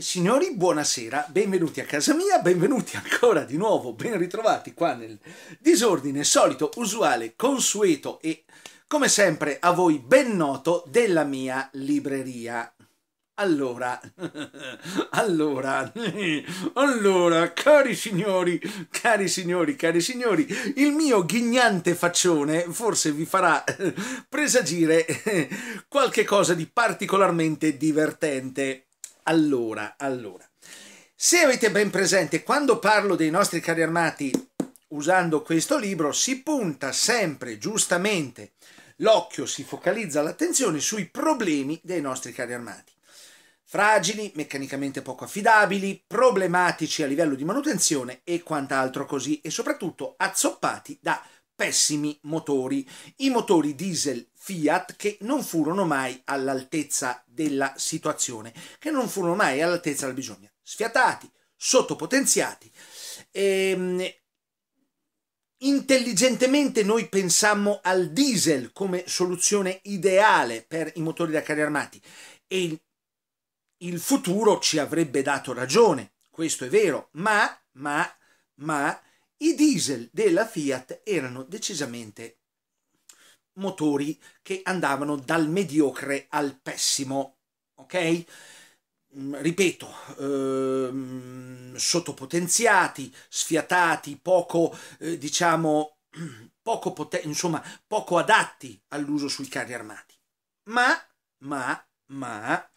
Signori, buonasera, benvenuti a casa mia, benvenuti ancora di nuovo, ben ritrovati qua nel disordine solito, usuale, consueto e come sempre a voi ben noto della mia libreria. Allora, allora, allora, cari signori, cari signori, cari signori, il mio ghignante faccione forse vi farà eh, presagire eh, qualche cosa di particolarmente divertente allora, allora, se avete ben presente, quando parlo dei nostri carri armati usando questo libro, si punta sempre giustamente l'occhio, si focalizza l'attenzione sui problemi dei nostri carri armati. Fragili, meccanicamente poco affidabili, problematici a livello di manutenzione e quant'altro così, e soprattutto azzoppati da pessimi motori, i motori diesel Fiat che non furono mai all'altezza della situazione, che non furono mai all'altezza del bisogno, sfiatati, sottopotenziati. Ehm, intelligentemente noi pensammo al diesel come soluzione ideale per i motori da carri armati e il futuro ci avrebbe dato ragione, questo è vero, ma, ma, ma i diesel della Fiat erano decisamente motori che andavano dal mediocre al pessimo, ok? Mm, ripeto, ehm, sottopotenziati, sfiatati, poco, eh, diciamo, poco, insomma, poco adatti all'uso sui carri armati. Ma, ma, ma,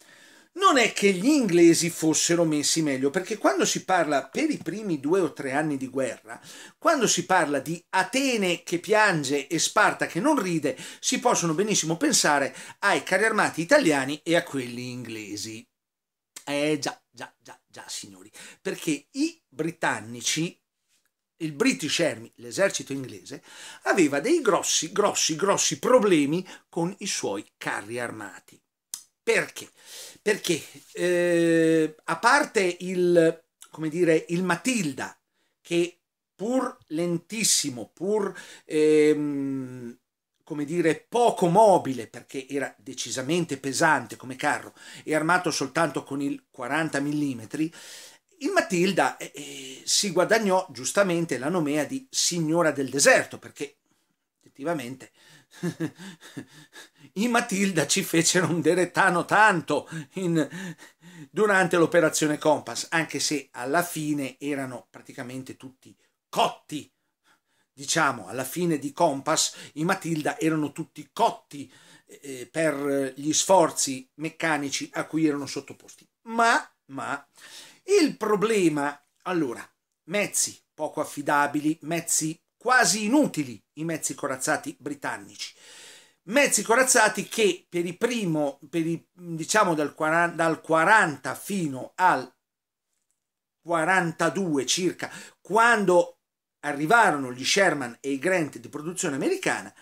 non è che gli inglesi fossero messi meglio, perché quando si parla per i primi due o tre anni di guerra, quando si parla di Atene che piange e Sparta che non ride, si possono benissimo pensare ai carri armati italiani e a quelli inglesi. Eh già, già, già, già, signori, perché i britannici il British Army, l'esercito inglese, aveva dei grossi, grossi, grossi problemi con i suoi carri armati. Perché? Perché eh, a parte il, come dire, il Matilda, che pur lentissimo, pur ehm, come dire, poco mobile perché era decisamente pesante come carro e armato soltanto con il 40 mm, il Matilda eh, eh, si guadagnò giustamente la nomea di signora del deserto perché effettivamente i Matilda ci fecero un derettano tanto in, durante l'operazione Compass, anche se alla fine erano praticamente tutti cotti. Diciamo, alla fine di Compass i Matilda erano tutti cotti eh, eh per gli sforzi meccanici a cui erano sottoposti. Ma, ma, il problema, allora, mezzi poco affidabili, mezzi quasi inutili i mezzi corazzati britannici. Mezzi corazzati che per i primo, per il, diciamo dal 40, dal 40 fino al 42 circa, quando arrivarono gli Sherman e i Grant di produzione americana,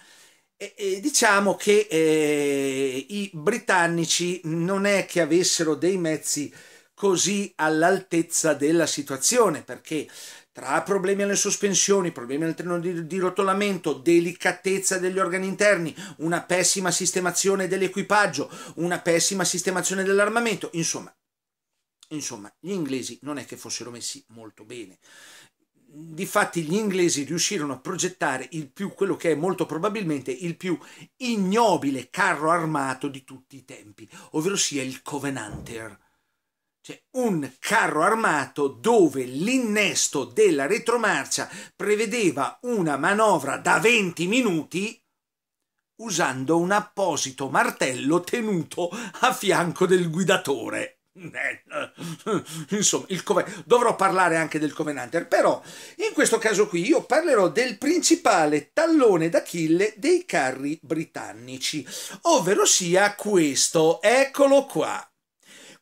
e, e diciamo che eh, i britannici non è che avessero dei mezzi così all'altezza della situazione, perché tra problemi alle sospensioni, problemi al treno di, di rotolamento, delicatezza degli organi interni, una pessima sistemazione dell'equipaggio, una pessima sistemazione dell'armamento, insomma, insomma, gli inglesi non è che fossero messi molto bene. Difatti gli inglesi riuscirono a progettare il più, quello che è molto probabilmente il più ignobile carro armato di tutti i tempi, ovvero sia il Covenanter. Cioè, un carro armato dove l'innesto della retromarcia prevedeva una manovra da 20 minuti usando un apposito martello tenuto a fianco del guidatore. Eh, insomma, dovrò parlare anche del Covenanter, però in questo caso qui io parlerò del principale tallone d'Achille dei carri britannici, ovvero sia questo, eccolo qua.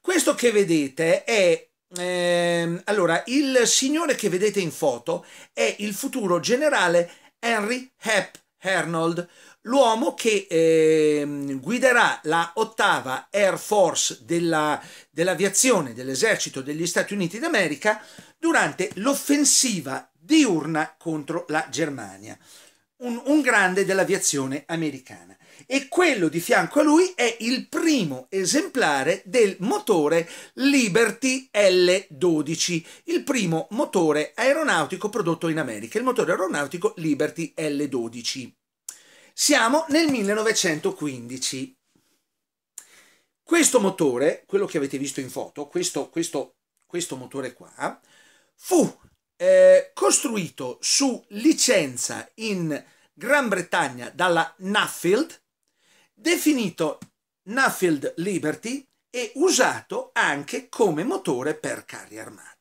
Questo che vedete è eh, allora, il signore che vedete in foto è il futuro generale Henry Hep Arnold, l'uomo che eh, guiderà la ottava Air Force dell'aviazione dell'esercito degli Stati Uniti d'America durante l'offensiva diurna contro la Germania, un, un grande dell'aviazione americana e quello di fianco a lui è il primo esemplare del motore Liberty L12, il primo motore aeronautico prodotto in America, il motore aeronautico Liberty L12. Siamo nel 1915. Questo motore, quello che avete visto in foto, questo, questo, questo motore qua, fu eh, costruito su licenza in Gran Bretagna dalla Nuffield, definito Nuffield Liberty e usato anche come motore per carri armati.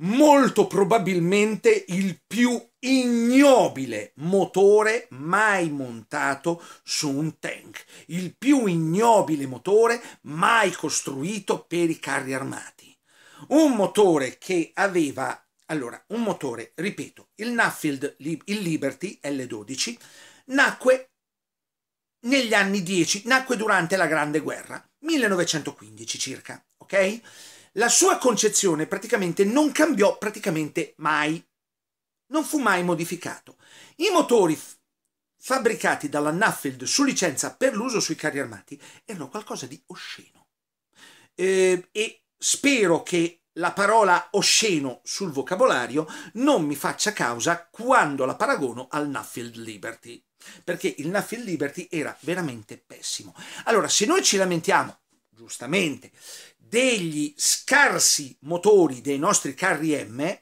Molto probabilmente il più ignobile motore mai montato su un tank, il più ignobile motore mai costruito per i carri armati. Un motore che aveva, allora, un motore, ripeto, il Nuffield, il Liberty L12, nacque negli anni 10, nacque durante la Grande Guerra, 1915 circa, ok? La sua concezione praticamente non cambiò praticamente mai, non fu mai modificato. I motori fabbricati dalla Nuffield su licenza per l'uso sui carri armati erano qualcosa di osceno. Eh, e spero che la parola osceno sul vocabolario non mi faccia causa quando la paragono al Nuffield Liberty perché il Nuffield Liberty era veramente pessimo. Allora, se noi ci lamentiamo, giustamente, degli scarsi motori dei nostri carri M,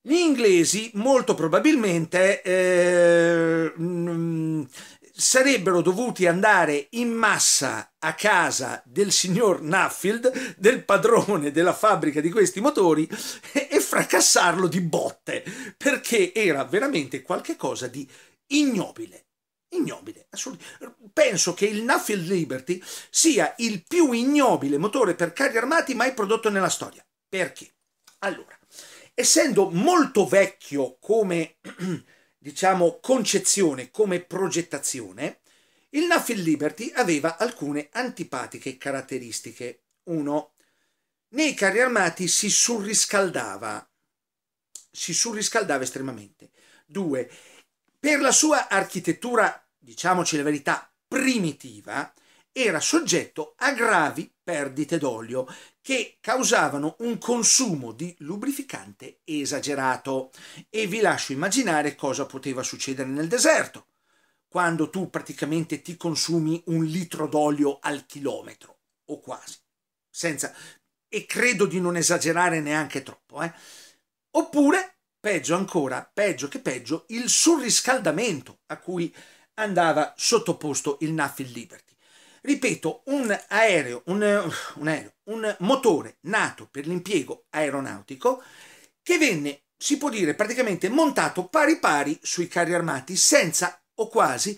gli inglesi molto probabilmente eh, mh, mm, sarebbero dovuti andare in massa a casa del signor Nuffield, del padrone della fabbrica di questi motori, e fracassarlo di botte, perché era veramente qualcosa di ignobile. Ignobile, assolutamente. Penso che il Nuffield Liberty sia il più ignobile motore per carri armati mai prodotto nella storia. Perché? Allora, essendo molto vecchio come diciamo concezione, come progettazione, il Nuffield Liberty aveva alcune antipatiche caratteristiche. Uno, Nei carri armati si surriscaldava, si surriscaldava estremamente. 2 per la sua architettura, diciamoci la verità, primitiva, era soggetto a gravi perdite d'olio che causavano un consumo di lubrificante esagerato e vi lascio immaginare cosa poteva succedere nel deserto quando tu praticamente ti consumi un litro d'olio al chilometro o quasi senza e credo di non esagerare neanche troppo eh? oppure peggio ancora, peggio che peggio, il surriscaldamento a cui andava sottoposto il Nafil Liberty. Ripeto, un aereo, un, un, aereo, un motore nato per l'impiego aeronautico che venne, si può dire, praticamente montato pari pari sui carri armati senza o quasi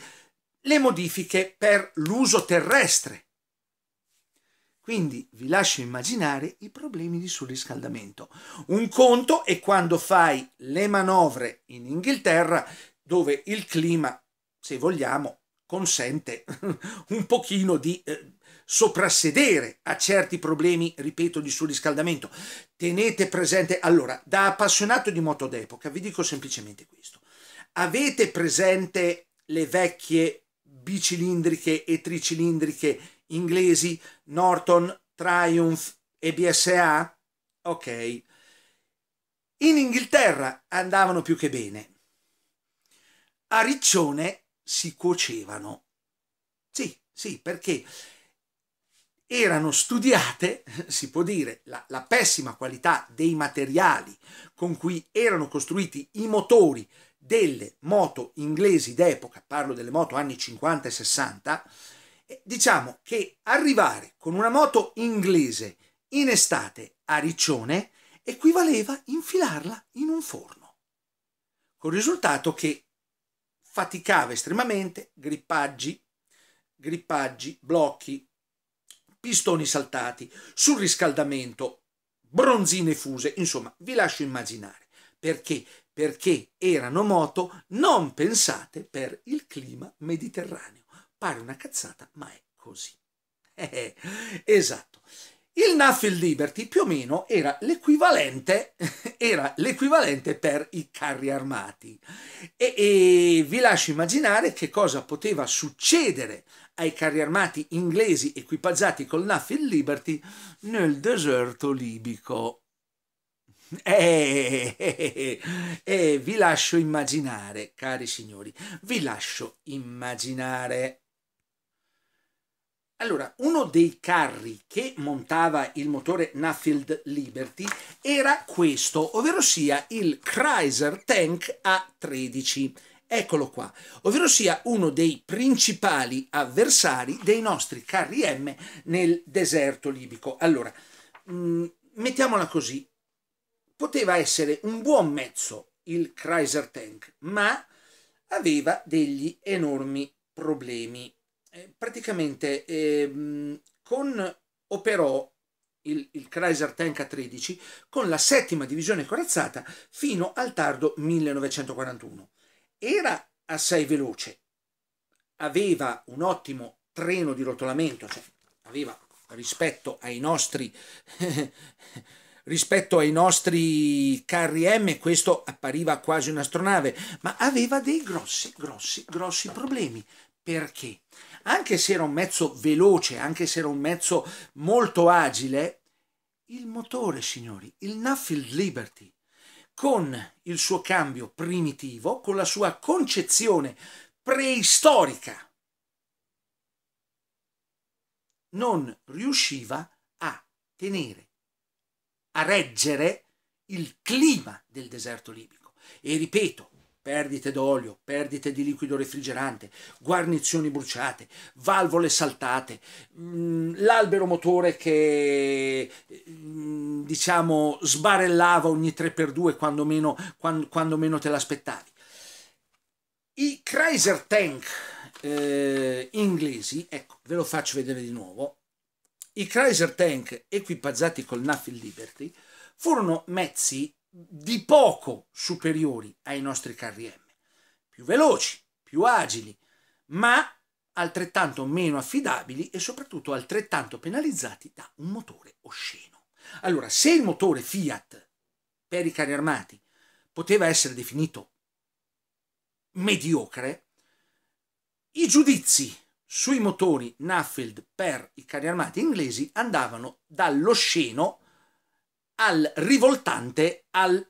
le modifiche per l'uso terrestre quindi vi lascio immaginare i problemi di surriscaldamento. Un conto è quando fai le manovre in Inghilterra dove il clima, se vogliamo, consente un pochino di eh, soprassedere a certi problemi, ripeto, di surriscaldamento. Tenete presente, allora, da appassionato di moto d'epoca, vi dico semplicemente questo. Avete presente le vecchie bicilindriche e tricilindriche inglesi Norton, Triumph e BSA? Ok. In Inghilterra andavano più che bene. A Riccione si cuocevano. Sì, sì, perché erano studiate, si può dire, la, la, pessima qualità dei materiali con cui erano costruiti i motori delle moto inglesi d'epoca, parlo delle moto anni 50 e 60, diciamo che arrivare con una moto inglese in estate a Riccione equivaleva infilarla in un forno, con il risultato che faticava estremamente, grippaggi, grippaggi, blocchi, pistoni saltati, surriscaldamento, bronzine fuse, insomma, vi lascio immaginare. Perché? Perché erano moto non pensate per il clima mediterraneo. Pare una cazzata, ma è così. Eh, eh, esatto. Il Nafil Liberty più o meno era l'equivalente, per i carri armati e, e, vi lascio immaginare che cosa poteva succedere ai carri armati inglesi equipaggiati col Nafil Liberty nel deserto libico. E, e, e vi lascio immaginare, cari signori, vi lascio immaginare. Allora, uno dei carri che montava il motore Nuffield Liberty era questo, ovvero sia il Chrysler Tank A13. Eccolo qua, ovvero sia uno dei principali avversari dei nostri carri M nel deserto libico. Allora, mm, mettiamola così, poteva essere un buon mezzo il Chrysler Tank, ma aveva degli enormi problemi eh, praticamente eh, con, operò il, il Chrysler Tank A13 con la settima divisione corazzata fino al tardo 1941. Era assai veloce, aveva un ottimo treno di rotolamento, cioè aveva rispetto ai nostri rispetto ai nostri carri M questo appariva quasi un'astronave, ma aveva dei grossi, grossi, grossi problemi. Perché? anche se era un mezzo veloce, anche se era un mezzo molto agile, il motore, signori, il Nuffield Liberty, con il suo cambio primitivo, con la sua concezione preistorica, non riusciva a tenere, a reggere il clima del deserto libico. E ripeto, perdite d'olio, perdite di liquido refrigerante, guarnizioni bruciate, valvole saltate, mm, l'albero motore che mm, diciamo sbarellava ogni 3x2 quando meno, quando, quando meno te l'aspettavi. I Chrysler Tank eh, inglesi, ecco, ve lo faccio vedere di nuovo, i Chrysler Tank equipaggiati col Nuffield Liberty furono mezzi di poco superiori ai nostri carri M, più veloci, più agili, ma altrettanto meno affidabili e soprattutto altrettanto penalizzati da un motore osceno. Allora, se il motore Fiat per i carri armati poteva essere definito mediocre, i giudizi sui motori Nuffield per i carri armati inglesi andavano dall'osceno al rivoltante, al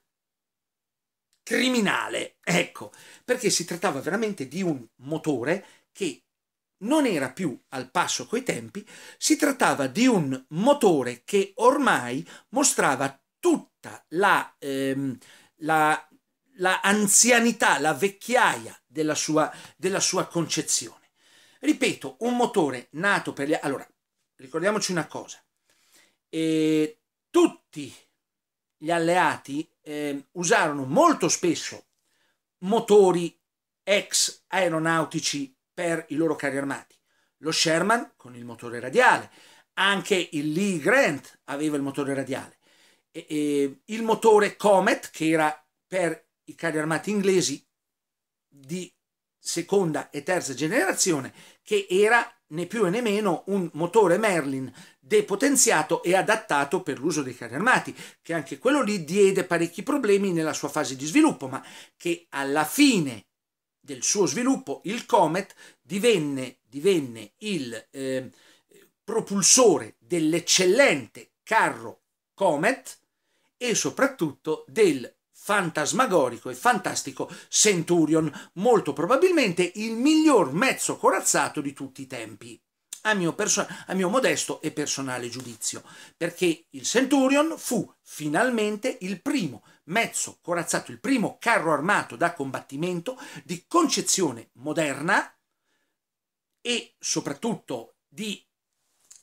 criminale. Ecco, perché si trattava veramente di un motore che non era più al passo coi tempi, si trattava di un motore che ormai mostrava tutta la, ehm, la, la anzianità, la vecchiaia della sua, della sua concezione. Ripeto, un motore nato per gli... Allora, ricordiamoci una cosa. E tutti gli alleati eh, usarono molto spesso motori ex aeronautici per i loro carri armati. Lo Sherman con il motore radiale, anche il Lee Grant aveva il motore radiale, e, e, il motore Comet che era per i carri armati inglesi di seconda e terza generazione che era né più né meno un motore Merlin depotenziato e adattato per l'uso dei carri armati, che anche quello lì diede parecchi problemi nella sua fase di sviluppo, ma che alla fine del suo sviluppo il Comet divenne, divenne il eh, propulsore dell'eccellente carro Comet e soprattutto del fantasmagorico e fantastico Centurion, molto probabilmente il miglior mezzo corazzato di tutti i tempi. A mio, a mio, modesto e personale giudizio, perché il Centurion fu finalmente il primo mezzo corazzato, il primo carro armato da combattimento di concezione moderna e soprattutto di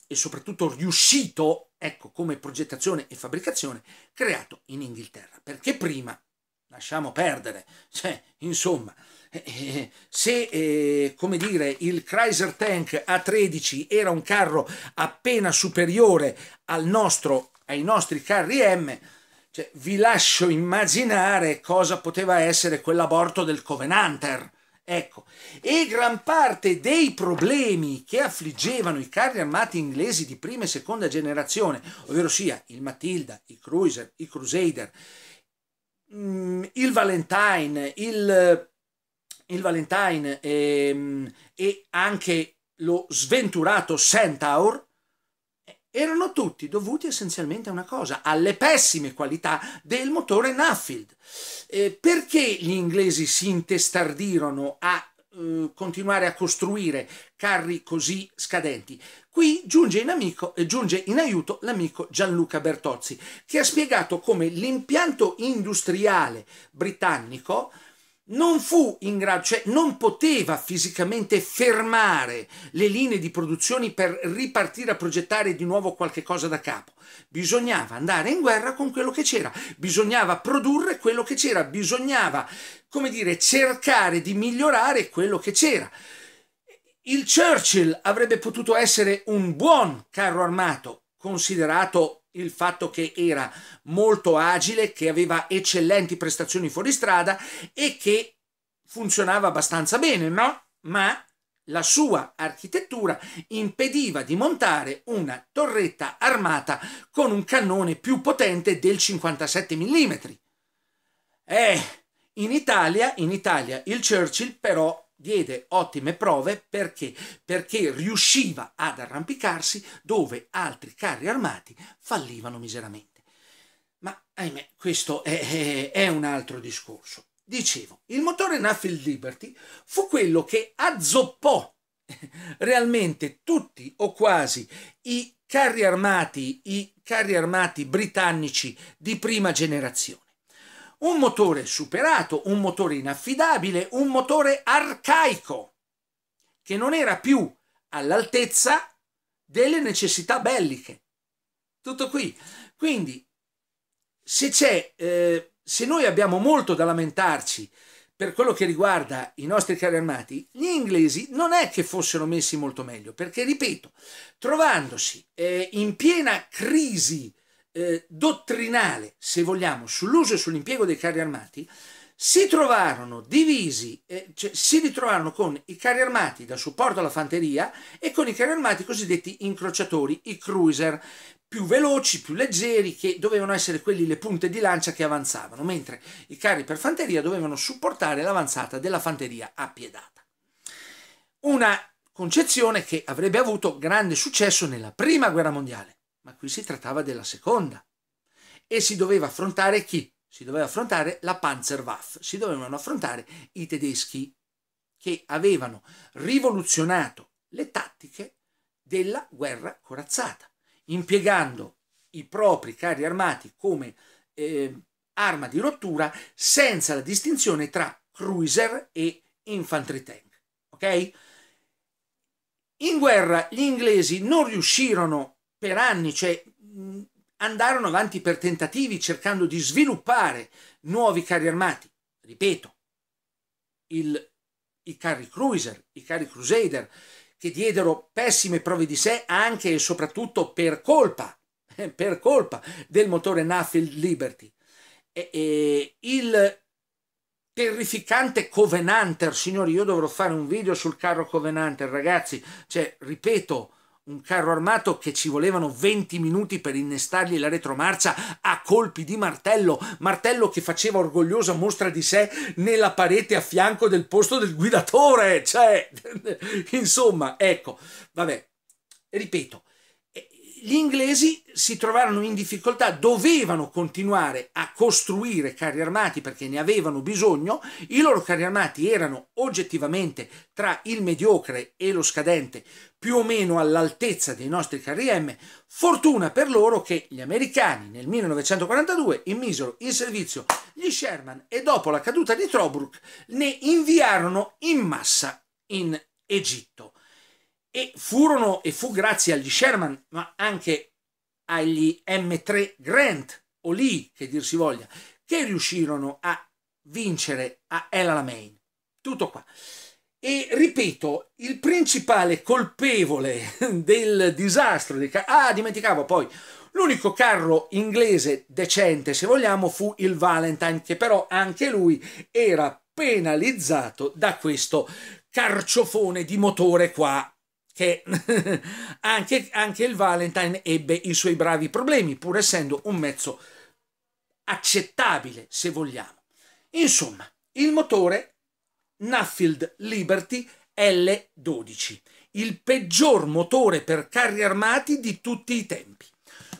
e soprattutto riuscito, ecco, come progettazione e fabbricazione, creato in Inghilterra. Perché prima, lasciamo perdere, cioè, insomma, eh, eh se, eh, come dire, il Chrysler Tank A13 era un carro appena superiore nostro, ai nostri carri M, cioè, vi lascio immaginare cosa poteva essere quell'aborto del Covenanter Ecco, e gran parte dei problemi che affliggevano i carri armati inglesi di prima e seconda generazione, ovvero sia il Matilda, i Cruiser, i Crusader, mm, il Valentine, il, il Valentine e, ehm, e anche lo sventurato Centaur, erano tutti dovuti essenzialmente a una cosa, alle pessime qualità del motore Nuffield. Eh, perché gli inglesi si intestardirono a eh, continuare a costruire carri così scadenti? Qui giunge in, amico, eh, giunge in aiuto l'amico Gianluca Bertozzi, che ha spiegato come l'impianto industriale britannico non fu in grado, cioè non poteva fisicamente fermare le linee di produzione per ripartire a progettare di nuovo qualche cosa da capo. Bisognava andare in guerra con quello che c'era, bisognava produrre quello che c'era, bisognava, come dire, cercare di migliorare quello che c'era. Il Churchill avrebbe potuto essere un buon carro armato, considerato il fatto che era molto agile, che aveva eccellenti prestazioni fuoristrada e che funzionava abbastanza bene, no? Ma la sua architettura impediva di montare una torretta armata con un cannone più potente del 57 mm. Eh, in Italia, in Italia il Churchill però diede ottime prove perché, perché riusciva ad arrampicarsi dove altri carri armati fallivano miseramente. Ma ahimè, questo è, è, è un altro discorso. Dicevo, il motore Nuffield Liberty fu quello che azzoppò realmente tutti o quasi i carri armati, i carri armati britannici di prima generazione. Un motore superato, un motore inaffidabile, un motore arcaico, che non era più all'altezza delle necessità belliche. Tutto qui. Quindi, se c'è, eh, se noi abbiamo molto da lamentarci per quello che riguarda i nostri carri armati, gli inglesi non è che fossero messi molto meglio, perché, ripeto, trovandosi eh, in piena crisi eh, dottrinale, se vogliamo, sull'uso e sull'impiego dei carri armati, si trovarono divisi, eh, cioè, si ritrovarono con i carri armati da supporto alla fanteria e con i carri armati cosiddetti incrociatori, i cruiser, più veloci, più leggeri, che dovevano essere quelli le punte di lancia che avanzavano, mentre i carri per fanteria dovevano supportare l'avanzata della fanteria a piedata. Una concezione che avrebbe avuto grande successo nella Prima Guerra Mondiale, ma qui si trattava della seconda. E si doveva affrontare chi? Si doveva affrontare la Panzerwaffe, si dovevano affrontare i tedeschi che avevano rivoluzionato le tattiche della guerra corazzata, impiegando i propri carri armati come eh, arma di rottura senza la distinzione tra cruiser e infantry tank. Ok? In guerra gli inglesi non riuscirono per anni, cioè mm, andarono avanti per tentativi cercando di sviluppare nuovi carri armati. Ripeto, il, i carri cruiser, i carri crusader, che diedero pessime prove di sé anche e soprattutto per colpa, per colpa del motore Nuffield Liberty. E, e, il terrificante Covenanter, signori, io dovrò fare un video sul carro Covenanter, ragazzi, cioè, ripeto, un carro armato che ci volevano 20 minuti per innestargli la retromarcia a colpi di martello, martello che faceva orgogliosa mostra di sé nella parete a fianco del posto del guidatore, cioè, insomma, ecco, vabbè, ripeto, gli inglesi si trovarono in difficoltà, dovevano continuare a costruire carri armati perché ne avevano bisogno, i loro carri armati erano oggettivamente tra il mediocre e lo scadente più o meno all'altezza dei nostri carri M, fortuna per loro che gli americani nel 1942 immisero in servizio gli Sherman e dopo la caduta di Tobruk ne inviarono in massa in Egitto. E furono, e fu grazie agli Sherman, ma anche agli M3 Grant o Lee, che dir si voglia, che riuscirono a vincere a El Alamein. Tutto qua. E ripeto, il principale colpevole del disastro dei Ah, dimenticavo poi, l'unico carro inglese decente, se vogliamo, fu il Valentine, che però anche lui era penalizzato da questo carciofone di motore qua che anche, anche il Valentine ebbe i suoi bravi problemi, pur essendo un mezzo accettabile, se vogliamo. Insomma, il motore Nuffield Liberty L12, il peggior motore per carri armati di tutti i tempi.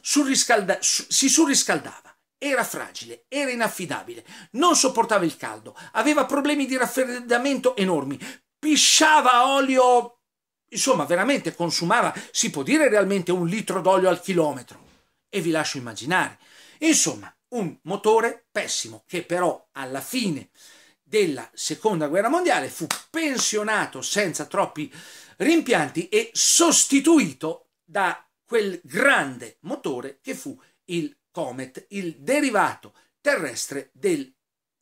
Surriscalda si surriscaldava, era fragile, era inaffidabile, non sopportava il caldo, aveva problemi di raffreddamento enormi, pisciava olio Insomma, veramente consumava, si può dire realmente, un litro d'olio al chilometro. E vi lascio immaginare. Insomma, un motore pessimo che però alla fine della seconda guerra mondiale fu pensionato senza troppi rimpianti e sostituito da quel grande motore che fu il Comet, il derivato terrestre del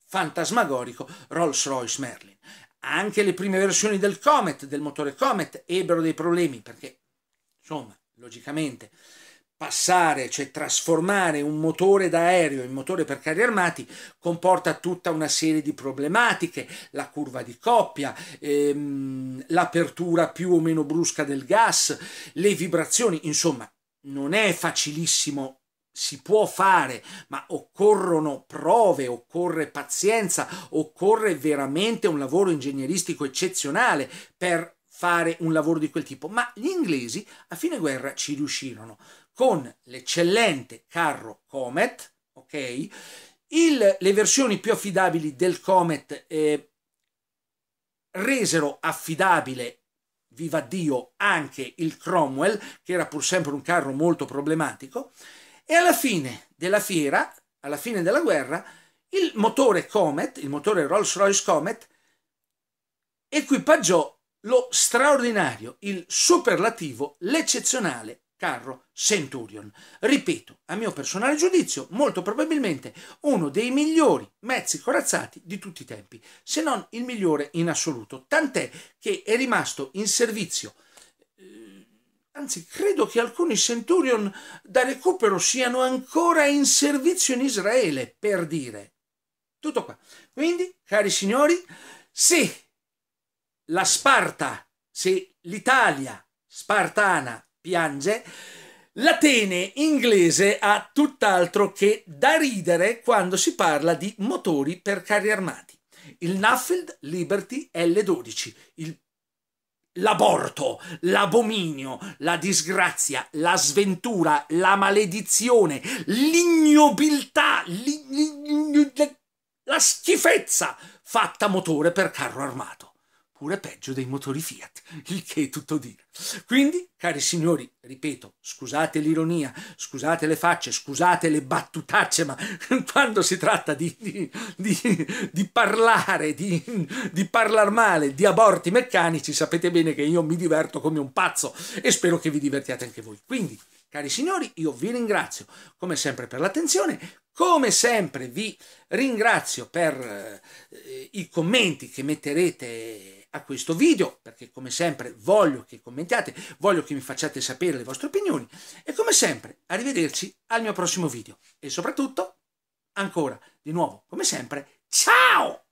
fantasmagorico Rolls-Royce Merlin anche le prime versioni del Comet, del motore Comet, ebbero dei problemi perché, insomma, logicamente passare, cioè trasformare un motore da aereo in motore per carri armati comporta tutta una serie di problematiche, la curva di coppia, ehm, l'apertura più o meno brusca del gas, le vibrazioni, insomma, non è facilissimo si può fare, ma occorrono prove, occorre pazienza, occorre veramente un lavoro ingegneristico eccezionale per fare un lavoro di quel tipo. Ma gli inglesi a fine guerra ci riuscirono con l'eccellente carro Comet, ok? Il, le versioni più affidabili del Comet eh, resero affidabile viva Dio anche il Cromwell, che era pur sempre un carro molto problematico, e alla fine della fiera, alla fine della guerra, il motore Comet, il motore Rolls-Royce Comet, equipaggiò lo straordinario, il superlativo, l'eccezionale carro Centurion. Ripeto, a mio personale giudizio, molto probabilmente uno dei migliori mezzi corazzati di tutti i tempi, se non il migliore in assoluto, tant'è che è rimasto in servizio Anzi, credo che alcuni Centurion da recupero siano ancora in servizio in Israele, per dire. Tutto qua. Quindi, cari signori, se la Sparta, se l'Italia spartana piange, l'Atene inglese ha tutt'altro che da ridere quando si parla di motori per carri armati. Il Nuffield Liberty L12, il l'aborto, l'abominio, la disgrazia, la sventura, la maledizione, l'ignobiltà, la schifezza fatta motore per carro armato pure peggio dei motori Fiat, il che è tutto dire. Quindi, cari signori, ripeto, scusate l'ironia, scusate le facce, scusate le battutacce, ma quando si tratta di, di, di, di parlare, di, di parlare male, di aborti meccanici, sapete bene che io mi diverto come un pazzo e spero che vi divertiate anche voi. Quindi, Cari signori, io vi ringrazio come sempre per l'attenzione, come sempre vi ringrazio per eh, i commenti che metterete a questo video, perché come sempre voglio che commentiate, voglio che mi facciate sapere le vostre opinioni e come sempre arrivederci al mio prossimo video e soprattutto ancora di nuovo come sempre ciao!